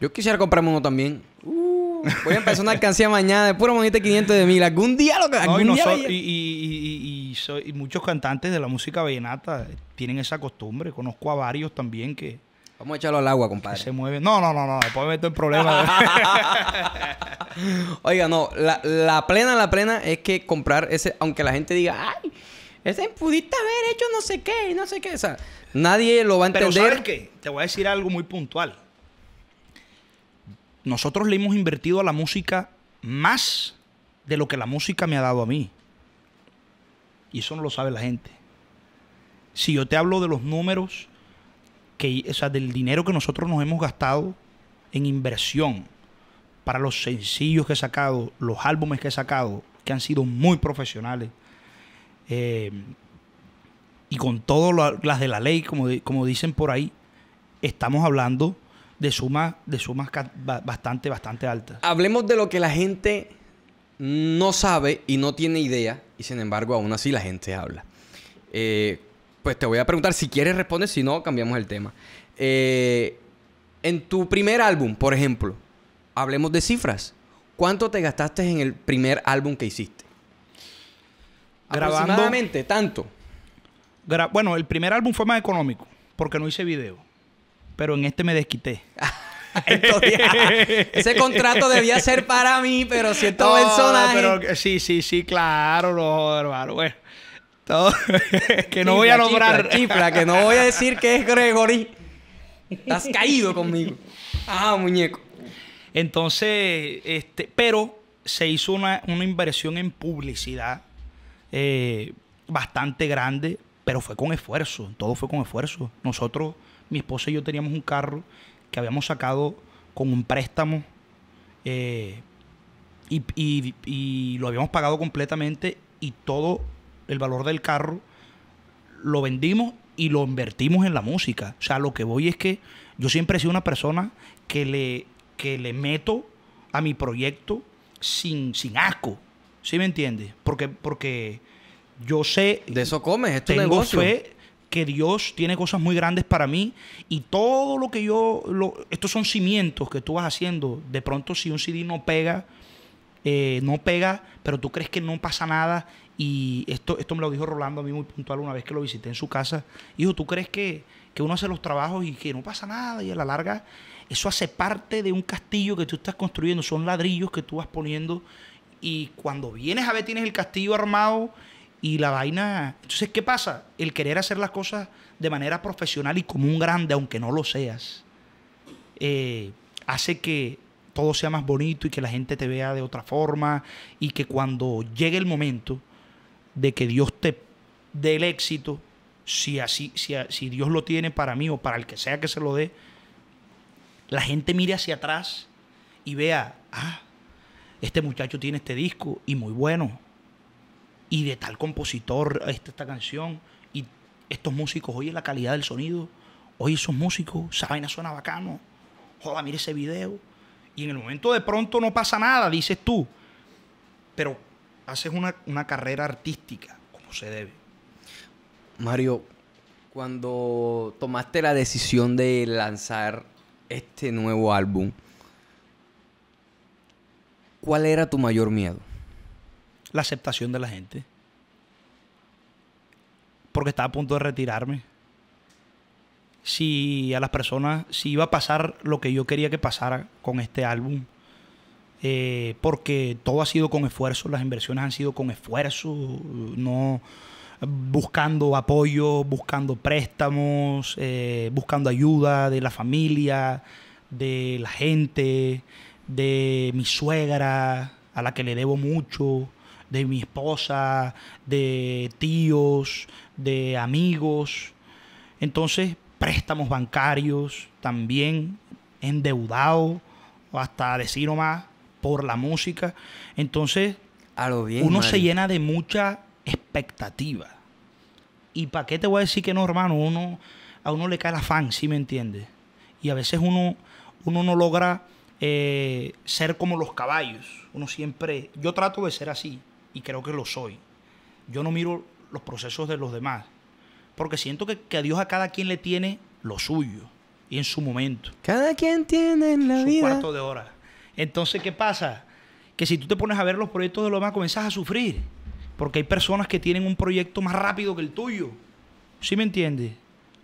Yo quisiera comprarme uno también. Uh, voy a empezar una alcancía mañana de puro de 500 de mil. Algún día lo que... y, y, muchos cantantes de la música vallenata tienen esa costumbre. Conozco a varios también que... Vamos a echarlo al agua, compadre. Se mueve. No, no, no, no. Después me meto en problemas. *laughs* Oiga, no. La, la plena, la plena es que comprar ese... Aunque la gente diga... ¡Ay! Ese pudiste haber hecho no sé qué, no sé qué. nadie lo va a entender. Pero ¿sabes qué? Te voy a decir algo muy puntual. Nosotros le hemos invertido a la música más de lo que la música me ha dado a mí. Y eso no lo sabe la gente. Si yo te hablo de los números, que, o sea, del dinero que nosotros nos hemos gastado en inversión para los sencillos que he sacado, los álbumes que he sacado, que han sido muy profesionales, eh, y con todas las de la ley, como, dicen por ahí, estamos hablando de sumas de bastante, bastante altas. Hablemos de lo que la gente no sabe y no tiene idea, y sin embargo aún así la gente habla. Eh, pues te voy a preguntar, si quieres responder, si no, cambiamos el tema. Eh, en tu primer álbum, por ejemplo, hablemos de cifras. ¿Cuánto te gastaste en el primer álbum que hiciste? grabando. tanto. bueno, el primer álbum fue más económico, porque no hice video. Pero en este me desquité. *laughs* ese contrato debía ser para mí, pero si personaje. pero sí, sí, sí, claro, no, hermano. *laughs* que no voy a nombrar. cifra que no voy a decir que es Gregory. Estás caído conmigo. Ah, muñeco. Entonces, este, pero se hizo una, una inversión en publicidad eh, bastante grande, pero fue con esfuerzo, todo fue con esfuerzo. Nosotros, mi esposa y yo teníamos un carro que habíamos sacado con un préstamo eh, y, lo habíamos pagado completamente y todo el valor del carro lo vendimos y lo invertimos en la música. O sea, lo que voy es que yo siempre he sido una persona que le, que le meto a mi proyecto sin, sin asco. ¿Sí me entiendes? Porque, porque yo sé... De eso comes, es tengo Fe que Dios tiene cosas muy grandes para mí y todo lo que yo... estos son cimientos que tú vas haciendo. De pronto si un CD no pega, eh, no pega, pero tú crees que no pasa nada y esto, esto me lo dijo Rolando a mí muy puntual una vez que lo visité en su casa. Hijo, ¿tú crees que, que uno hace los trabajos y que no pasa nada y a la larga eso hace parte de un castillo que tú estás construyendo? Son ladrillos que tú vas poniendo y cuando vienes a ver tienes el castillo armado y la vaina... Entonces, ¿qué pasa? El querer hacer las cosas de manera profesional y como un grande, aunque no lo seas, eh, hace que todo sea más bonito y que la gente te vea de otra forma y que cuando llegue el momento de que Dios te dé el éxito, si así, si, si Dios lo tiene para mí o para el que sea que se lo dé, la gente mire hacia atrás y vea, ah, este muchacho tiene este disco y muy bueno, y de tal compositor esta, esta canción, y estos músicos, oye la calidad del sonido, oye esos músicos, esa vaina suena bacano, joda, mire ese video. Y en el momento de pronto no pasa nada, dices tú, pero haces una carrera artística como se debe. Mario, cuando tomaste la decisión de lanzar este nuevo álbum, ¿Cuál era tu mayor miedo? La aceptación de la gente. Porque estaba a punto de retirarme. Si a las personas, si iba a pasar lo que yo quería que pasara con este álbum. Eh, porque todo ha sido con esfuerzo, las inversiones han sido con esfuerzo, no buscando apoyo, buscando préstamos, eh, buscando ayuda de la familia, de la gente de mi suegra, a la que le debo mucho, de mi esposa, de tíos, de amigos. Entonces, préstamos bancarios también, endeudado, hasta decir más por la música. Entonces, a uno se llena de mucha expectativa. ¿Y para qué te voy a decir que no, hermano? Uno, a uno le cae el afán, si me entiendes? Y a veces uno, uno no logra eh, ser como los caballos. Uno siempre, yo trato de ser así y creo que lo soy. Yo no miro los procesos de los demás, porque siento que, que a Dios a cada quien le tiene lo suyo y en su momento. Cada quien tiene en la su cuarto de hora. Entonces, ¿qué pasa? Que si tú te pones a ver los proyectos de los demás, comienzas a sufrir. Porque hay personas que tienen un proyecto más rápido que el tuyo. ¿Sí me entiendes?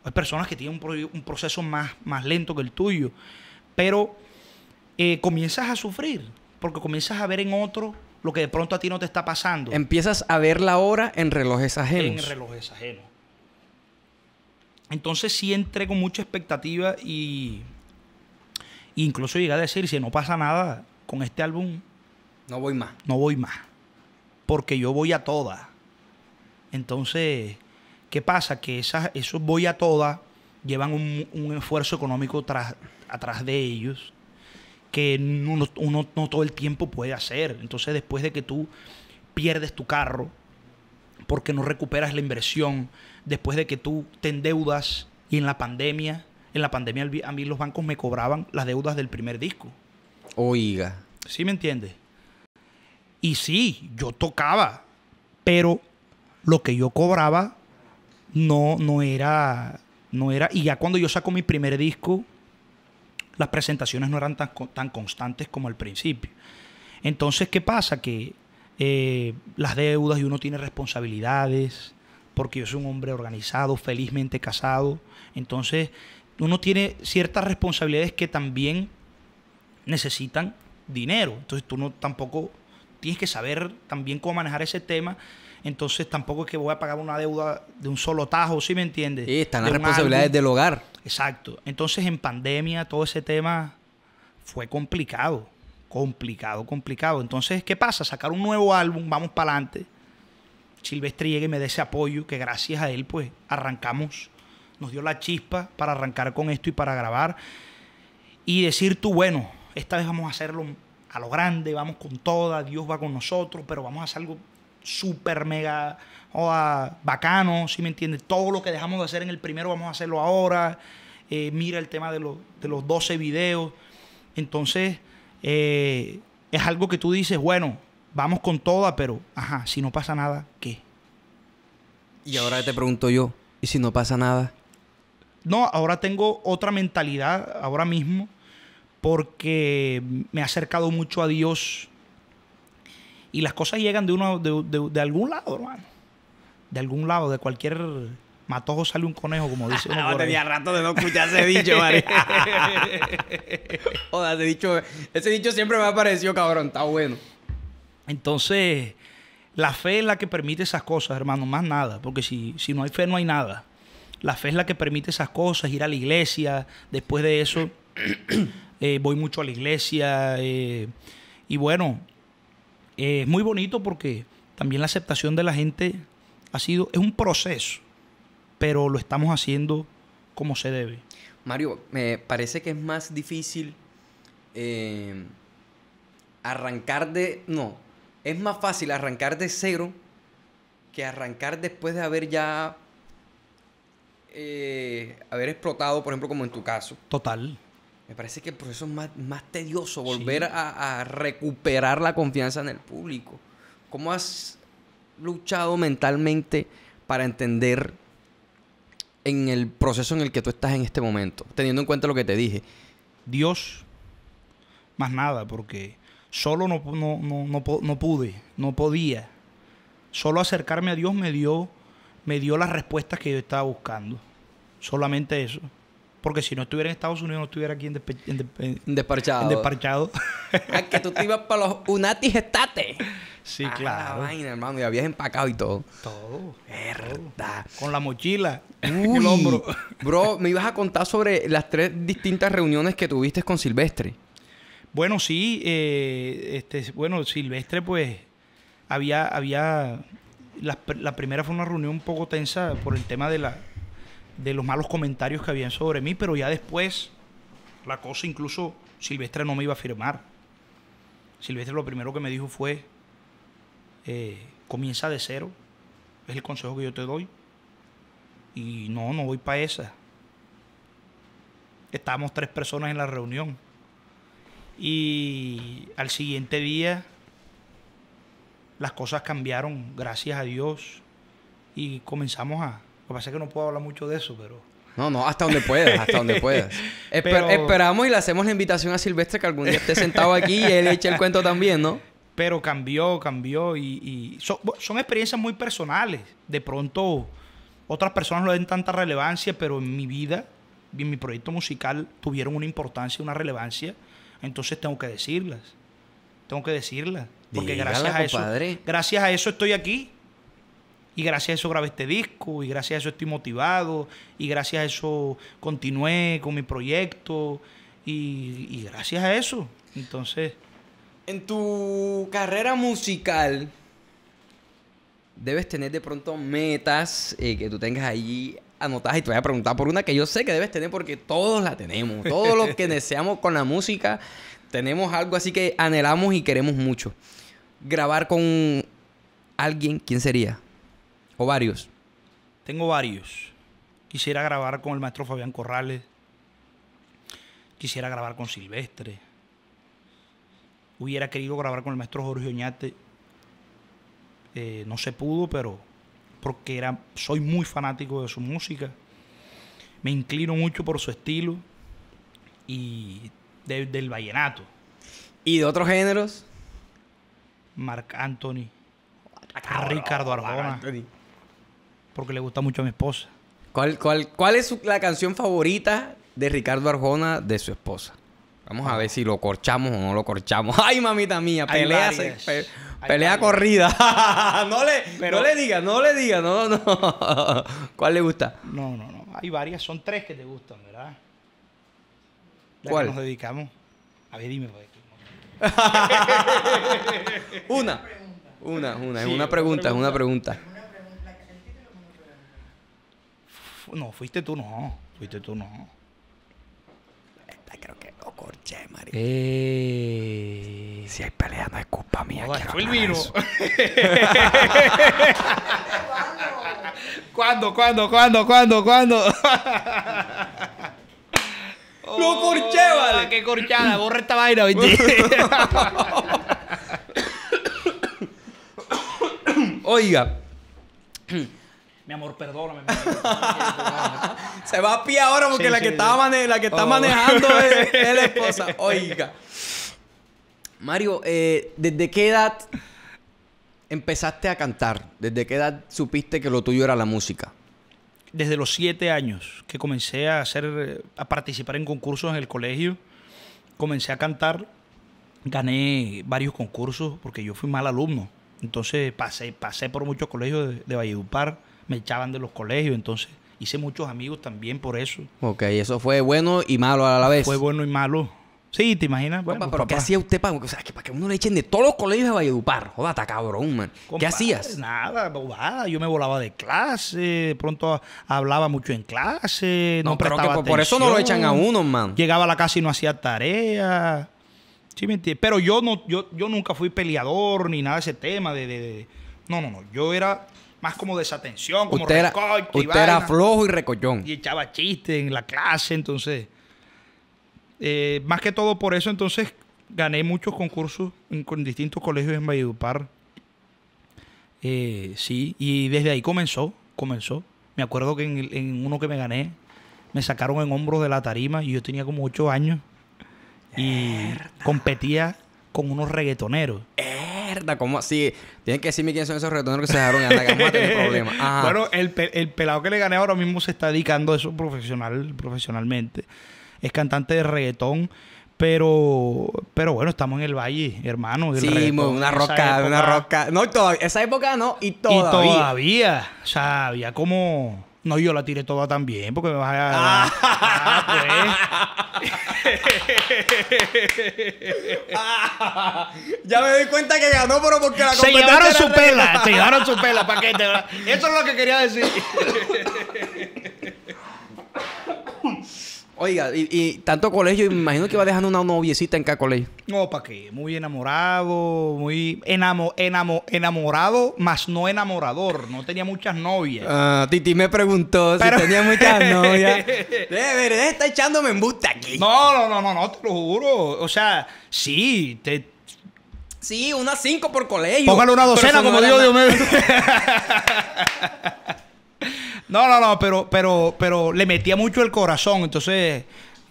Hay personas que tienen un, un proceso más, más lento que el tuyo. Pero eh, comienzas a sufrir, porque comienzas a ver en otro lo que de pronto a ti no te está pasando. Empiezas a ver la hora en relojes ajenos. En relojes ajenos. Entonces sí entrego... con mucha expectativa y incluso llega a decir, si no pasa nada con este álbum... No voy más. No voy más. Porque yo voy a todas. Entonces, ¿qué pasa? Que esas, esos voy a todas llevan un, esfuerzo económico atrás de ellos que uno, no todo el tiempo puede hacer. Entonces después de que tú pierdes tu carro, porque no recuperas la inversión, después de que tú te endeudas y en la pandemia, en la pandemia a mí los bancos me cobraban las deudas del primer disco. Oiga. ¿Sí me entiendes? Y sí, yo tocaba, pero lo que yo cobraba no, no era, no era, y ya cuando yo saco mi primer disco, las presentaciones no eran tan, tan constantes como al principio. Entonces, ¿qué pasa? Que eh, las deudas y uno tiene responsabilidades, porque yo soy un hombre organizado, felizmente casado. Entonces, uno tiene ciertas responsabilidades que también necesitan dinero. Entonces, tú no tampoco tienes que saber también cómo manejar ese tema. Entonces, tampoco es que voy a pagar una deuda de un solo tajo, ¿sí me entiendes? están las responsabilidades del hogar. Exacto. Entonces en pandemia todo ese tema fue complicado, complicado, complicado. Entonces, ¿qué pasa? Sacar un nuevo álbum, vamos para adelante. Silvestre llegue y me dé ese apoyo que gracias a él pues arrancamos, nos dio la chispa para arrancar con esto y para grabar y decir tú, bueno, esta vez vamos a hacerlo a lo grande, vamos con toda, Dios va con nosotros, pero vamos a hacer algo súper mega o bacano, si me entiendes? Todo lo que dejamos de hacer en el primero vamos a hacerlo ahora. Eh, mira el tema de, los 12 videos. Entonces, eh, es algo que tú dices, bueno, vamos con toda, pero, ajá, si no pasa nada, ¿qué? Y ahora te pregunto yo, ¿y si no pasa nada? No, ahora tengo otra mentalidad ahora mismo porque me he acercado mucho a Dios y las cosas llegan de, uno, de algún lado, hermano de algún lado, de cualquier matojo sale un conejo, como dice uno. no, *laughs* tenía rato de no escuchar ese dicho, vale. *laughs* Joder, ese dicho, siempre me ha parecido cabrón, está bueno. Entonces, la fe es la que permite esas cosas, hermano, más nada, porque si, no hay fe no hay nada. La fe es la que permite esas cosas, ir a la iglesia, después de eso *clears throat* eh, voy mucho a la iglesia eh, y bueno, eh, es muy bonito porque también la aceptación de la gente ha sido, es un proceso, pero lo estamos haciendo como se debe. Mario, me parece que es más difícil eh, arrancar de. No, es más fácil arrancar de cero que arrancar después de haber ya. Eh, haber explotado, por ejemplo, como en tu caso. Total. Me parece que el proceso es más, tedioso, volver a recuperar la confianza en el público. ¿Cómo has luchado mentalmente para entender en el proceso en el que tú estás en este momento, teniendo en cuenta lo que te dije? Dios, más nada, porque solo no, no, no, pude, no podía. Solo acercarme a Dios me dio, me dio las respuestas que yo estaba buscando. Solamente eso. Porque si no estuviera en Estados Unidos, no estuviera aquí en, despachado. en, ah, que tú te ibas para los Unatis Estate. Sí, ah, claro. La vaina, hermano. Y habías empacado y todo. Todo. Verdad. Con la mochila. Uy, el hombro. bro, me ibas a contar sobre las tres distintas reuniones que tuviste con Silvestre. Bueno, sí. Eh, este, bueno, Silvestre, pues, había... había la, la primera fue una reunión un poco tensa por el tema de la de los malos comentarios que habían sobre mí, pero ya después la cosa incluso Silvestre no me iba a firmar. Silvestre lo primero que me dijo fue, eh, comienza de cero, es el consejo que yo te doy, y no, no voy para esa. Estábamos tres personas en la reunión. Y al siguiente día las cosas cambiaron, gracias a Dios, y comenzamos a, que que no puedo hablar mucho de eso, pero... No, no, hasta donde puedas, hasta donde *laughs* puedas. Esperamos y le hacemos la invitación a Silvestre que algún día esté sentado aquí y él eche el cuento también, ¿no? *laughs* Pero cambió, cambió y, Son, experiencias muy personales. De pronto otras personas no le den tanta relevancia, pero en mi vida, y en mi proyecto musical, tuvieron una importancia, una relevancia. Entonces tengo que decirlas. Tengo que decirlas. Porque gracias a eso. Gracias a eso estoy aquí. Y gracias a eso grabé este disco, y gracias a eso estoy motivado, y gracias a eso continué con mi proyecto, y, gracias a eso. Entonces... En tu carrera musical, debes tener de pronto metas eh, que tú tengas allí anotadas y te voy a preguntar por una que yo sé que debes tener porque todos la tenemos. Todos los que *laughs* deseamos con la música tenemos algo así que anhelamos y queremos mucho. Grabar con alguien, ¿quién sería? varios? Tengo varios. Quisiera grabar con el maestro Fabián Corrales. Quisiera grabar con Silvestre. Hubiera querido grabar con el maestro Jorge Oñate. Eh, no se pudo, pero porque era, soy muy fanático de su música. Me inclino mucho por su estilo y del vallenato. ¿Y de otros géneros? Marc Anthony, Ricardo Arjona porque le gusta mucho a mi esposa. ¿Cuál, cuál, cuál es la canción favorita de Ricardo Arjona de su esposa? Vamos a ver si lo corchamos o no lo corchamos. *laughs* Ay, mamita mía, pelea, pelea corrida. *laughs* no, le, Pero, no le diga, no le diga, no, no. *laughs* ¿Cuál le gusta? No, no, no. Hay varias, son tres que te gustan, ¿verdad? ¿Cuál? nos dedicamos. A ver, dime. Pues. una, una, una, es una pregunta, es una pregunta. no, fuiste tú, no. Fuiste tú, no. Esta creo que lo corché, María. Eh, si hay pelea, no es culpa mía. fue el vino. *laughs* ¿Cuándo, cuándo, cuándo, cuándo, cuándo? *laughs* ¡Lo corché, oh, vale! ¡Qué corchada! Borra esta vaina, *laughs* Oiga mi amor, *laughs* perdóname. Se va a pie ahora porque la, que la, que está oh. manejando es, la *laughs* esposa. Oiga. Mario, eh, ¿desde qué edad empezaste a cantar? ¿Desde qué edad supiste que lo tuyo era la música? Desde los siete años que comencé a hacer, a participar en concursos en el colegio, comencé a cantar, gané varios concursos porque yo fui mal alumno. Entonces pasé, pasé por muchos colegios de Valledupar me echaban de los colegios, entonces hice muchos amigos también por eso. Ok, eso fue bueno y malo a la vez. Fue bueno y malo. Sí, te imaginas. pero ¿qué hacía usted para, que, para que uno le echen de todos los colegios de Valledupar? ta cabrón, man. ¿Qué hacías? Nada, bobada. Yo me volaba de clase, de pronto hablaba mucho en clase. No, pero por, eso no lo echan a uno, man. Llegaba a la casa y no hacía tarea. Sí, me Pero yo, no, yo, nunca fui peleador ni nada de ese tema. de, No, no, no. Yo era más como desatención, como usted era, era flojo y recollón. Y echaba chistes en la clase, entonces. Eh, más que todo por eso, entonces gané muchos concursos en, distintos colegios en Valledupar. Eh, sí, y desde ahí comenzó, comenzó. Me acuerdo que en, uno que me gané, me sacaron en hombros de la tarima y yo tenía como ocho años. Y competía con unos reggaetoneros. Eh mierda, ¿cómo así? Tienen que decirme quiénes son esos reggaetoneros que se dejaron y anda, que vamos a tener problemas. Bueno, el, el, pelado que le gané ahora mismo se está dedicando a eso profesional, profesionalmente. Es cantante de reggaetón. Pero, pero bueno, estamos en el valle, hermano. El sí, una roca, una roca. No, todavía, esa época no, y todavía. Y todavía. O sea, había como no, yo la tiré toda también, porque me vas a. Ah, pues. ya me doy cuenta que ganó, pero porque la Se llevaron su pela, se llevaron su pela, paquete. Eso es lo que quería decir. *laughs* Oiga, y, tanto colegio, imagino que iba dejando una noviecita en cada colegio. No, ¿para qué? Muy enamorado, muy enamo, enamo, enamorado, más no enamorador. No tenía muchas novias. Ah, Titi me preguntó si tenía muchas *laughs* novias. De verdad está echándome busta aquí. No, no, no, no, te lo juro. O sea, sí, te, Sí, unas cinco por colegio. Póngale una docena, como Dios, digo mío. *laughs* *laughs* No, no, no, pero, pero, pero le metía mucho el corazón, entonces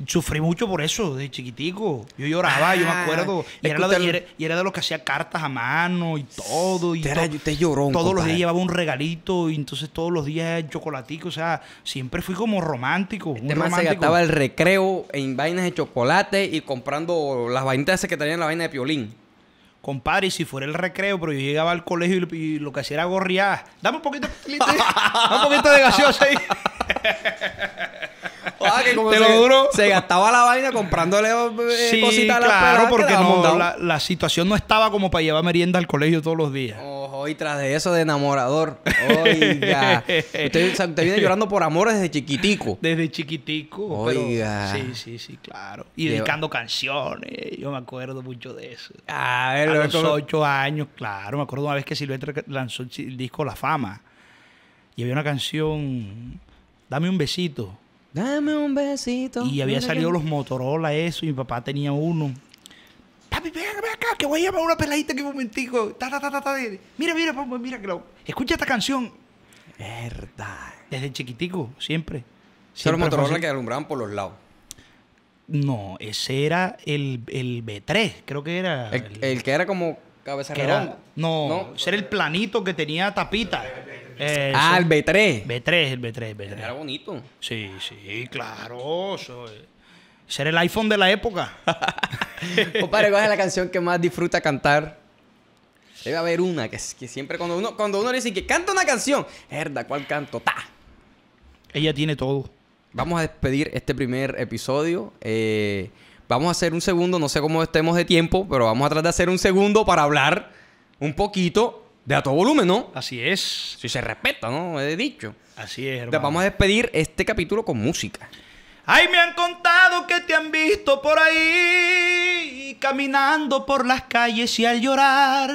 sufrí mucho por eso, de chiquitico. Yo lloraba, yo me ah, acuerdo. Y era, de, los que hacía cartas a mano y todo. Y te, todo. Todos los días llevaba un regalito y entonces todos los días chocolatico. O sea, siempre fui como romántico. Este Además, romántico. se gastaba el recreo en vainas de chocolate y comprando las vainitas de tenían en la vaina de piolín. Compadre, si fuera el recreo, pero yo llegaba al colegio y, lo que hacía era gorriar. Dame un poquito, *laughs* un poquito de gaseosa ahí. *laughs* como Te se, lo Se gastaba la vaina comprándole eh, sí, cositas a la claro, porque no, la, la, situación no estaba como para llevar merienda al colegio todos los días. Oh hoy tras de eso de enamorador. Oiga. *laughs* usted, viene llorando por amor desde chiquitico. Desde chiquitico. Oiga. sí, sí, sí, claro. Y dedicando canciones. Yo me acuerdo mucho de eso. Ah, a los ocho años, claro. Me acuerdo una vez que Silvestre lanzó el disco La Fama. Y había una canción, Dame un besito. Dame un besito. Y había salido los Motorola, eso. Y mi papá tenía uno papi, pégame acá, que voy a llamar a una peladita que un momentico. Ta, ta, ta, ta, Mira, mira, papá, mira, que lo... escucha esta canción. Verdad. Desde chiquitico, siempre. Son los Motorola que alumbraban por los lados. No, ese era el, el B3, creo que era. El, que era como cabeza redonda. No, ese era el planito que tenía tapita. ah, el B3. B3, el B3, el B3. Era bonito. Sí, sí, claro. Eh. Ese era el iPhone de la época. *laughs* *laughs* Compadre, ¿cuál es la canción que más disfruta cantar? Debe haber una que, que siempre cuando uno, cuando uno le dice que canta una canción, herda, ¿cuál canto? ¡Ta! Ella tiene todo. Vamos a despedir este primer episodio. Eh, vamos a hacer un segundo, no sé cómo estemos de tiempo, pero vamos a tratar de hacer un segundo para hablar un poquito de a todo volumen, ¿no? Así es. Si se respeta, ¿no? He dicho. Así es, hermano. Vamos a despedir este capítulo con música. Ay, me han contado que te han visto por ahí, caminando por las calles y al llorar,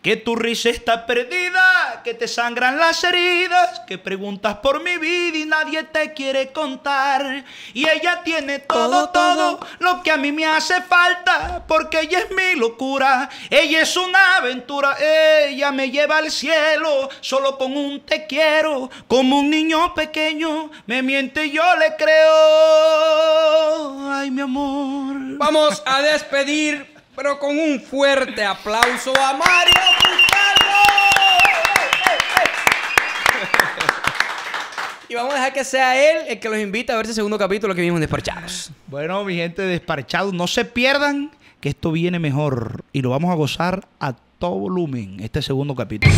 que tu risa está perdida, que te sangran las heridas, que preguntas por mi vida y nadie te quiere contar. Y ella tiene todo, todo, lo que a mí me hace falta, porque ella es mi locura, ella es una aventura, ella me lleva al cielo, solo con un te quiero, como un niño pequeño, me miente y yo le creo ay mi amor. Vamos a despedir, pero con un fuerte aplauso a Mario Gustavo. Y vamos a dejar que sea él el que los invita a ver ese segundo capítulo que vimos en Desparchados. Bueno, mi gente Desparchados, no se pierdan que esto viene mejor y lo vamos a gozar a todo volumen, este segundo capítulo.